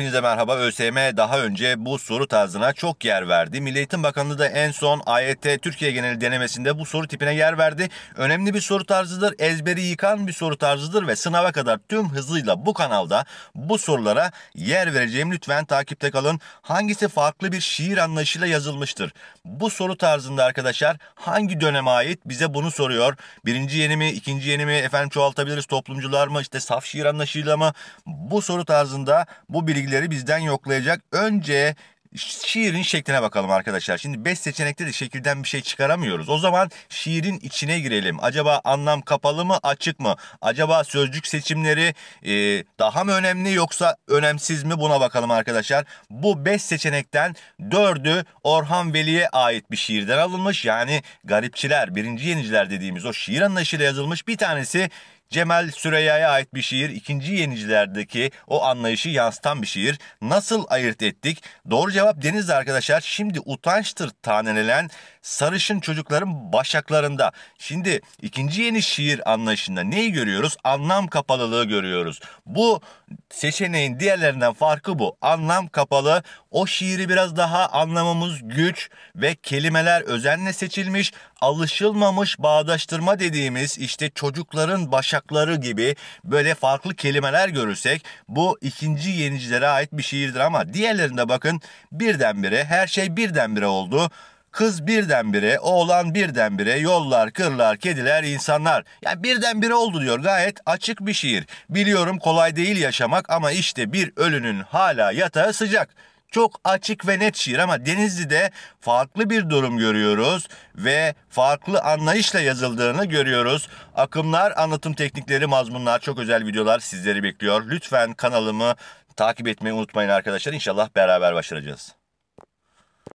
Hepinize merhaba. ÖSYM daha önce bu soru tarzına çok yer verdi. Milli Eğitim Bakanlığı da en son AYT Türkiye geneli denemesinde bu soru tipine yer verdi. Önemli bir soru tarzıdır. Ezberi yıkan bir soru tarzıdır ve sınava kadar tüm hızıyla bu kanalda bu sorulara yer vereceğim. Lütfen takipte kalın. Hangisi farklı bir şiir anlayışıyla yazılmıştır? Bu soru tarzında arkadaşlar hangi döneme ait bize bunu soruyor. Birinci yeni mi, ikinci yeni mi, efendim çoğaltabiliriz toplumcular mı, işte saf şiir anlayışıyla mı? Bu soru tarzında bu bilgi bilgileri bizden yoklayacak. Önce şiirin şekline bakalım arkadaşlar. Şimdi 5 seçenekte de şekilden bir şey çıkaramıyoruz. O zaman şiirin içine girelim. Acaba anlam kapalı mı açık mı? Acaba sözcük seçimleri e, daha mı önemli yoksa önemsiz mi? Buna bakalım arkadaşlar. Bu 5 seçenekten 4'ü Orhan Veli'ye ait bir şiirden alınmış. Yani garipçiler, birinci yeniciler dediğimiz o şiir anlayışıyla yazılmış. Bir tanesi Cemal Süreyya'ya ait bir şiir ikinci yenicilerdeki o anlayışı yansıtan bir şiir. Nasıl ayırt ettik? Doğru cevap Deniz arkadaşlar. Şimdi utançtır tanelenen sarışın çocukların başaklarında. Şimdi ikinci yeni şiir anlayışında neyi görüyoruz? Anlam kapalılığı görüyoruz. Bu seçeneğin diğerlerinden farkı bu. Anlam kapalı. O şiiri biraz daha anlamamız güç ve kelimeler özenle seçilmiş, alışılmamış bağdaştırma dediğimiz işte çocukların başak kaçakları gibi böyle farklı kelimeler görürsek bu ikinci yenicilere ait bir şiirdir ama diğerlerinde bakın birdenbire her şey birdenbire oldu. Kız birdenbire, oğlan birdenbire, yollar, kırlar, kediler, insanlar. Yani birdenbire oldu diyor. Gayet açık bir şiir. Biliyorum kolay değil yaşamak ama işte bir ölünün hala yatağı sıcak çok açık ve net şiir ama Denizli'de farklı bir durum görüyoruz ve farklı anlayışla yazıldığını görüyoruz. Akımlar, anlatım teknikleri, mazmunlar çok özel videolar sizleri bekliyor. Lütfen kanalımı takip etmeyi unutmayın arkadaşlar. İnşallah beraber başaracağız.